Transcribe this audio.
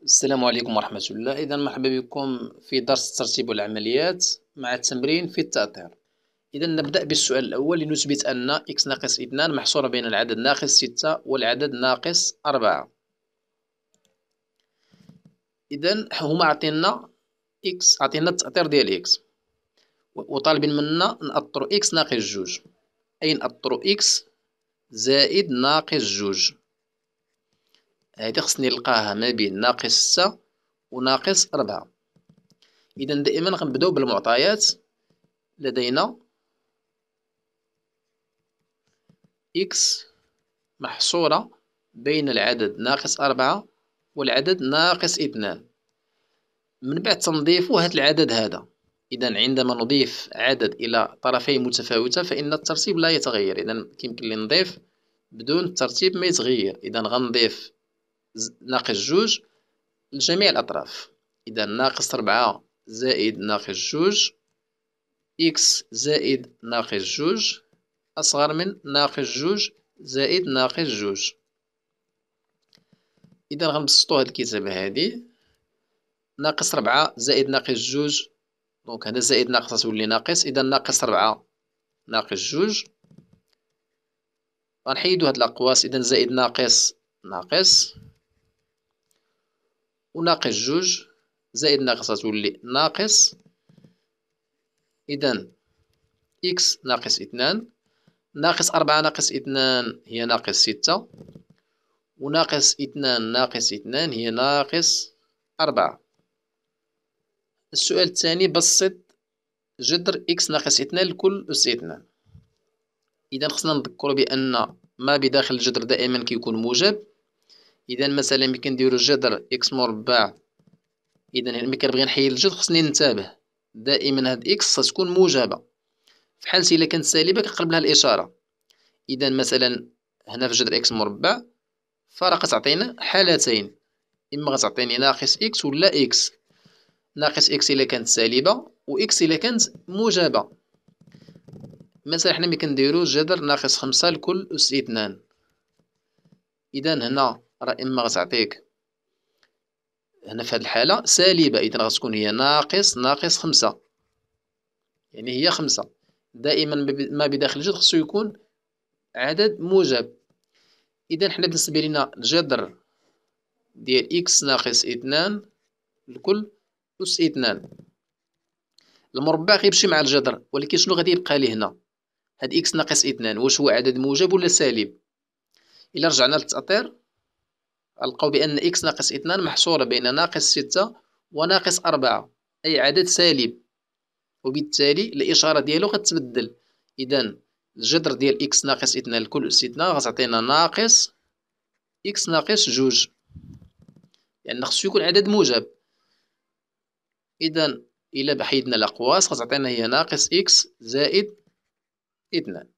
السلام عليكم ورحمة الله إذا مرحبا بكم في درس الترتيب والعمليات مع التمرين في التأطير إذا نبدأ بالسؤال الأول لنثبت أن إكس ناقص اثنان محصورة بين العدد ناقص ستة والعدد ناقص أربعة إذا هما عطينا إكس عطينا التأطير ديال إكس وطالبين منا نأطرو إكس ناقص جوج أي نأطرو إكس زائد ناقص جوج هادي خصني نلقاها ما بين ناقص ستة وناقص 4 اذا دائما غنبداو بالمعطيات لدينا اكس محصورة بين العدد ناقص أربعة والعدد ناقص اثنان من بعد تنضيف هذا العدد هذا إذا عندما نضيف عدد إلى طرفين متفاوتة فإن الترتيب لا يتغير إذا يمكن لي نضيف بدون الترتيب ما يتغير إذا غنضيف ناقص جوج لجميع الأطراف إذا ناقص ربعة زائد ناقص جوج إكس زائد ناقص جوج أصغر من ناقص جوج زائد ناقص جوج إذا غنبسطو هاد الكتابة هادي ناقص ربعة زائد ناقص جوج دونك هذا زائد ناقص غتولي ناقص إذا ناقص ربعة ناقص جوج غنحيدو هاد الأقواس إذا زائد ناقص ناقص وناقص جوج زائد ناقص تولي ناقص إذا إكس ناقص اثنان ناقص أربعة ناقص اثنان هي ناقص ستة وناقص اثنان ناقص اثنان هي ناقص أربعة السؤال الثاني بسط جذر إكس ناقص اثنان لكل أس اثنان إذا خصنا نذكر بأن ما بداخل الجذر دائما كيكون موجب اذا مثلا ملي كنديرو جذر اكس مربع اذا ملي كنبغي نحيد الجذر خصني ننتبه دائما هاد اكس تكون موجبه في حالتي الا كانت سالبه كنقلب لها الاشاره اذا مثلا هنا في جذر اكس مربع فرق تعطينا حالتين اما غتعطيني ناقص اكس ولا اكس ناقص اكس الا كانت سالبه واكس الا كانت موجبه مثلا حنا ملي كنديرو جذر ناقص خمسة لكل اس اثنان اذا هنا راه اما غتعطيك هنا في هذه الحاله سالبه اذا غتكون هي ناقص ناقص خمسة يعني هي خمسة دائما ما بداخل الجذر خصو يكون عدد موجب اذا حنا بالنسبه لنا الجذر ديال اكس ناقص اثنان الكل اس اثنان المربع غيمشي مع الجذر ولكن شنو غادي يبقى لي هنا هاد اكس ناقص اثنان واش هو عدد موجب ولا سالب الا رجعنا للتأطير لقاو بان اكس ناقص 2 محصوره بين ناقص ستة وناقص أربعة اي عدد سالب وبالتالي الاشاره ديالو غتبدل اذا الجذر ديال اكس ناقص الكل لكل 2 غتعطينا ناقص اكس ناقص جوج لان يعني خصو يكون عدد موجب اذا الا بحيدنا الاقواس غتعطينا هي ناقص اكس زائد اثنان